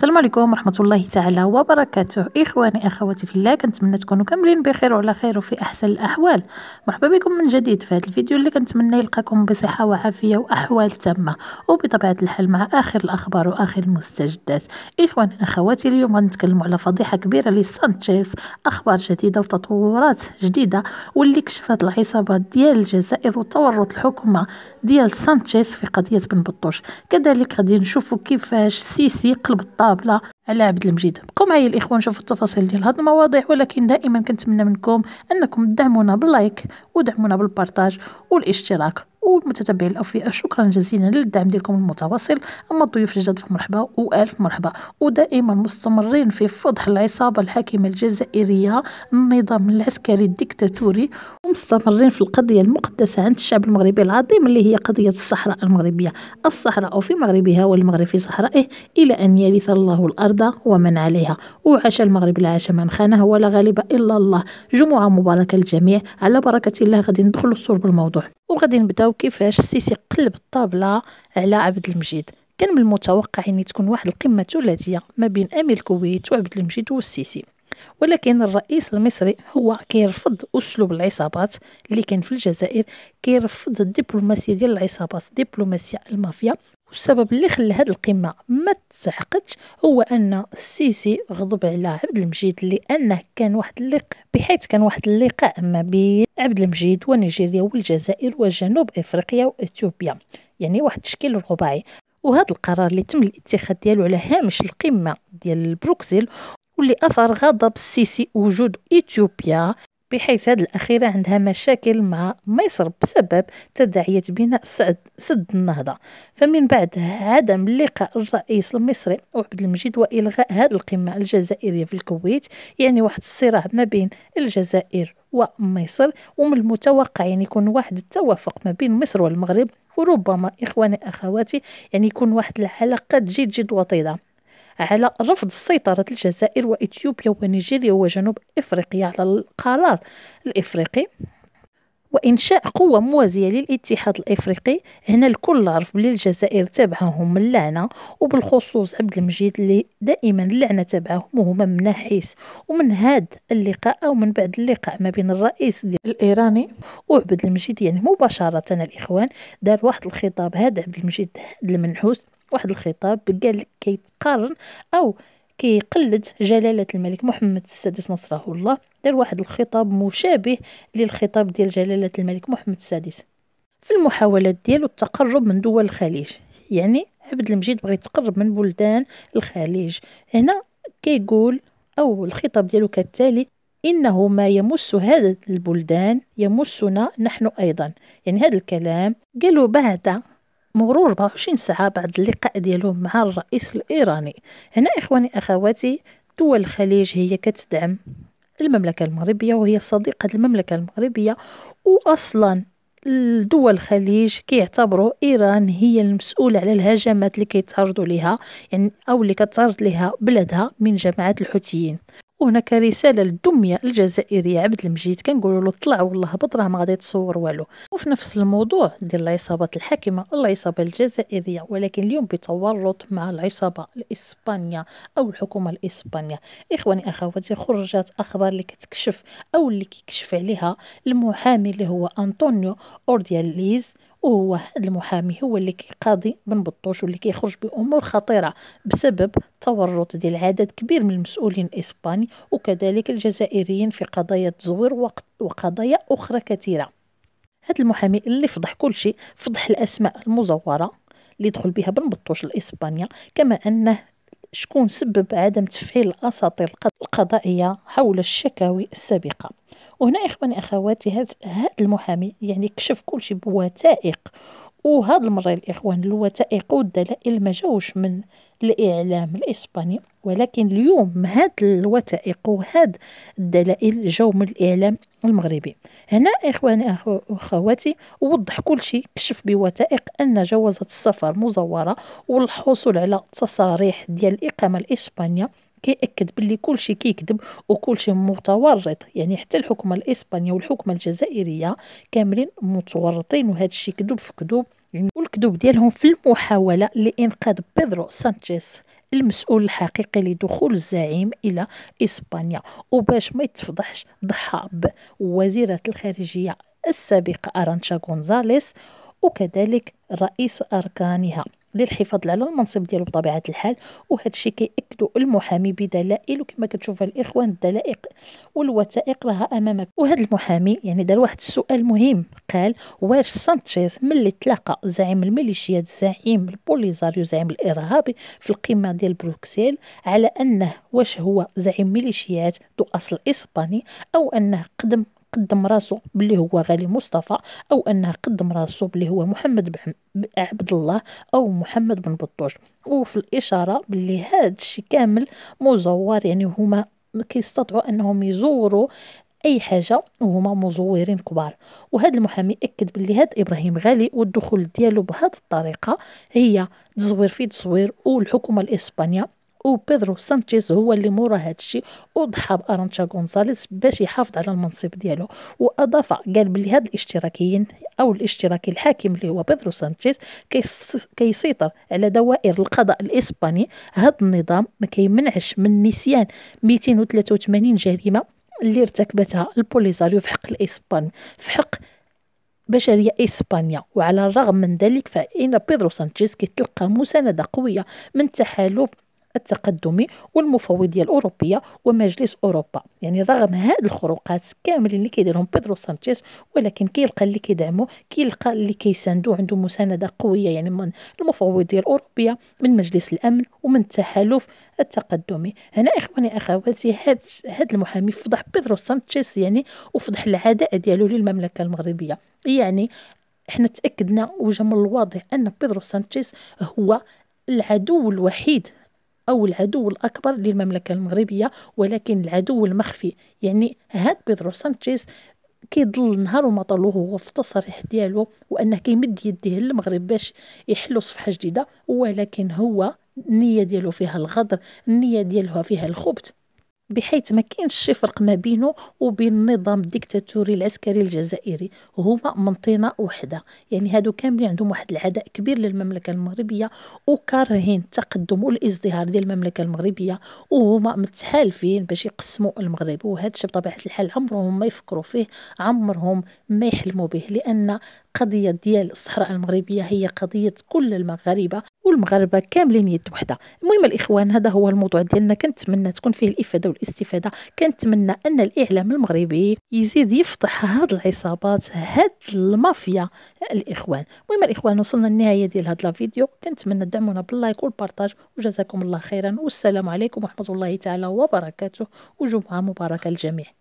السلام عليكم ورحمة الله تعالى وبركاته إخواني أخواتي في الله كنتمنى تكونوا كاملين بخير وعلى خير وفي أحسن الأحوال مرحبا بكم من جديد في هذا الفيديو اللي كنتمنى يلقاكم بصحة وعافية وأحوال تامة وبطبيعة الحال مع آخر الأخبار وآخر المستجدات إخواني أخواتي اليوم غنتكلموا على فضيحة كبيرة لسانشيز أخبار جديدة وتطورات جديدة واللي كشفت العصابة ديال الجزائر وتورط الحكومة ديال سانشيز في قضية بن بطوش كذلك غادي نشوفوا كيفاش سيسي قلب طابله على عبد المجيد بقوا معايا الاخوان نشوفوا التفاصيل ديال هاد المواضيع ولكن دائما كنتمنى منكم انكم تدعمونا باللايك ودعمونا بالبارطاج والاشتراك ومتتبعي الاوفياء شكرا جزيلا للدعم ديالكم المتواصل اما الضيوف الجدد فمرحبا والف مرحبا ودائما مستمرين في فضح العصابه الحاكمه الجزائريه النظام العسكري الديكتاتوري ومستمرين في القضيه المقدسه عند الشعب المغربي العظيم اللي هي قضيه الصحراء المغربيه الصحراء في مغربها والمغرب في صحرائه الى ان يرث الله الارض ومن عليها وعاش المغرب لا عاش من خانه ولا غالب الا الله جمعه مباركه للجميع على بركه الله غادي ندخلوا الصور بالموضوع وغادي نبداو كيفاش السيسي قلب الطابله على عبد المجيد كان من المتوقع ان تكون واحد القمه ثلاثيه ما بين امير الكويت وعبد المجيد والسيسي ولكن الرئيس المصري هو كيرفض اسلوب العصابات اللي كان في الجزائر كيرفض الدبلوماسيه ديال العصابات دبلوماسيه المافيا والسبب اللي خلى هاد القمة ما تسعقدش هو أن السيسي غضب على عبد المجيد لأنه كان واحد اللقاء بحيث كان واحد اللقاء ما بين عبد المجيد ونيجيريا والجزائر وجنوب إفريقيا وإثيوبيا يعني واحد التشكيل رباعي وهذا القرار اللي تم الاتخاذ ديالو على هامش القمة ديال بروكسل واللي أثر غضب السيسي وجود إثيوبيا بحيث هذه الأخيرة عندها مشاكل مع مصر بسبب تداعية بناء سد النهضة فمن بعد عدم لقاء الرئيس المصري وعبد المجيد وإلغاء هذه القمة الجزائرية في الكويت يعني واحد الصراع ما بين الجزائر ومصر ومن المتوقع يعني يكون واحد التوافق ما بين مصر والمغرب وربما إخواني أخواتي يعني يكون واحد العلاقات جد جد وطيدة على رفض سيطرة الجزائر وإثيوبيا ونيجيريا وجنوب إفريقيا على القرار الإفريقي وإنشاء قوة موازية للاتحاد الإفريقي هنا الكل عرف بلي الجزائر من لعنة وبالخصوص عبد المجيد اللي دائما اللعنة تابعهم وهما من ناحيس ومن هاد اللقاء أو من بعد اللقاء ما بين الرئيس الإيراني وعبد المجيد يعني مباشرة الإخوان دار واحد الخطاب هاد عبد المجيد هاد المنحوس واحد الخطاب قال كيتقارن او كيقلد جلالة الملك محمد السادس نصره الله دار واحد الخطاب مشابه للخطاب ديال جلالة الملك محمد السادس في المحاولات ديالو التقرب من دول الخليج يعني عبد المجيد بغى يتقرب من بلدان الخليج هنا كيقول او الخطاب ديالو كالتالي انه ما يمس هذا البلدان يمسنا نحن ايضا يعني هذا الكلام قالوا بعد مرور 24 ساعة بعد اللقاء ديالهم مع الرئيس الإيراني هنا إخواني أخواتي دول الخليج هي كتدعم المملكة المغربية وهي صديقة المملكة المغربية وأصلا الدول الخليج كيعتبروا ايران هي المسؤوله على الهجمات اللي كيتعرضوا لها يعني او اللي كتعرض لها بلادها من جماعات الحوثيين وهناك رساله للدميه الجزائريه عبد المجيد كنقولوا له طلع والله هبط راه ما غادي تصور والو وفي نفس الموضوع ديال العصابات الحاكمه العصابه الجزائريه ولكن اليوم بتورط مع العصابه الاسبانيه او الحكومه الاسبانيه اخواني اخواتي خرجت اخبار اللي كتكشف او اللي كيكشف عليها المحامي اللي هو انطونيو اوردياليز وهو المحامي هو اللي كيقاضي بن بطوش واللي كيخرج بامور خطيره بسبب تورط ديال عدد كبير من المسؤولين الاسباني وكذلك الجزائريين في قضايا التزوير وقضايا اخرى كثيره هذا المحامي اللي فضح كل شيء فضح الاسماء المزوره اللي دخل بها بن بطوش لاسبانيا كما انه شكون سبب عدم تفعيل الاساطير القضائيه حول الشكاوي السابقه وهنا اخواني اخواتي هذا المحامي يعني كشف كل شيء بوثائق وهذا المرة الإخوان الوثائق والدلائل ما جاوش من الإعلام الإسباني ولكن اليوم هاد الوثائق وهاد الدلائل جاو من الإعلام المغربي هنا إخواني أخواتي وضح كل شيء كشف بوثائق أن جوازة السفر مزورة والحصول على تصاريح ديال الإقامة الإسبانية كيأكد باللي كلشي كيكذب شيء متورط يعني حتى الحكومه الاسبانيه والحكومه الجزائريه كاملين متورطين وهذا الشيء كذب في يعني والكذوب ديالهم في المحاولة لإنقاذ بيدرو سانشيز المسؤول الحقيقي لدخول الزعيم إلى إسبانيا وباش ما يتفضحش ضحى بوزيرة الخارجية السابقة أرانشا غونزاليس وكذلك رئيس أركانها للحفاظ على المنصب ديالو بطبيعه الحال وهذا الشيء كياكدوا المحامي بدلائل وكما كتشوفوا الاخوان الدلائق والوثائق راها امامك وهذا المحامي يعني دار واحد السؤال مهم قال واش سانتشيز ملي تلاقى زعيم الميليشيات زعيم البوليزاريو زعيم الارهابي في القمه ديال بروكسل على انه واش هو زعيم ميليشيات ذو اصل اسباني او انه قدم قدم راسو بلي هو غالي مصطفى او انه قدم راسو بلي هو محمد بن عبد الله او محمد بن بطوش وفي الاشاره بلي هذا الشيء كامل مزور يعني هما كيستطيعوا انهم يزوروا اي حاجه وهما مزورين كبار وهذا المحامي اكد بلي هذا ابراهيم غالي والدخول ديالو بهذه الطريقه هي تزوير في تزوير والحكومه الاسبانيه وبيدرو سانتيز هو اللي مورا هادشي وضحى بارانشا غونزاليس باش يحافظ على المنصب ديالو واضاف قال بلي هاد الاشتراكيين او الاشتراكي الحاكم اللي هو بيدرو سانتيز كيسيطر على دوائر القضاء الاسباني هاد النظام ما كيمنعش من نسيان 283 جريمه اللي ارتكبتها البوليزاريو في حق الاسبان في حق بشرية إسبانيا وعلى الرغم من ذلك فإن بيدرو سانتشيز كيتلقى مساندة قوية من تحالف التقدمي والمفوضيه الاوروبيه ومجلس اوروبا يعني رغم هاد الخروقات كاملين اللي كيديرهم بيدرو سانشيز ولكن كيلقى اللي كيدعمو كيلقى اللي كيساندو عنده مسانده قويه يعني من المفوضيه الاوروبيه من مجلس الامن ومن التحالف التقدمي هنا اخواني اخواتي هاد هاد المحامي فضح بيدرو سانشيز يعني وفضح العداء ديالو للمملكه المغربيه يعني احنا تاكدنا وجمل من الواضح ان بيدرو سانشيز هو العدو الوحيد أو العدو الأكبر للمملكة المغربية ولكن العدو المخفي يعني هاد بيدرو سانشيز كيضل نهار طالوه هو في التصريح ديالو وانه كيمد يديه للمغرب باش يحلو صفحه جديده ولكن هو النيه ديالو فيها الغدر النيه ديالها فيها الخبث بحيث ما كاينش شي فرق ما بينه وبين النظام الديكتاتوري العسكري الجزائري هما منطينه وحده يعني هادو كاملين عندهم واحد العداء كبير للمملكه المغربيه وكارهين التقدم والازدهار ديال المملكه المغربيه وهما متحالفين باش يقسموا المغرب وهذا الشيء بطبيعه الحال عمرهم ما يفكروا فيه عمرهم ما يحلموا به لان قضية ديال الصحراء المغربية هي قضية كل المغاربة والمغاربه كاملين يد وحده المهم الاخوان هذا هو الموضوع ديالنا كنتمنى تكون فيه الافاده والاستفاده كنتمنى ان الاعلام المغربي يزيد يفضح هاد العصابات هاد المافيا الاخوان المهم الاخوان وصلنا للنهايه ديال هاد الفيديو كنتمنى تدعمونا باللايك والبرتاج وجزاكم الله خيرا والسلام عليكم ورحمه الله تعالى وبركاته وجمعه مباركه للجميع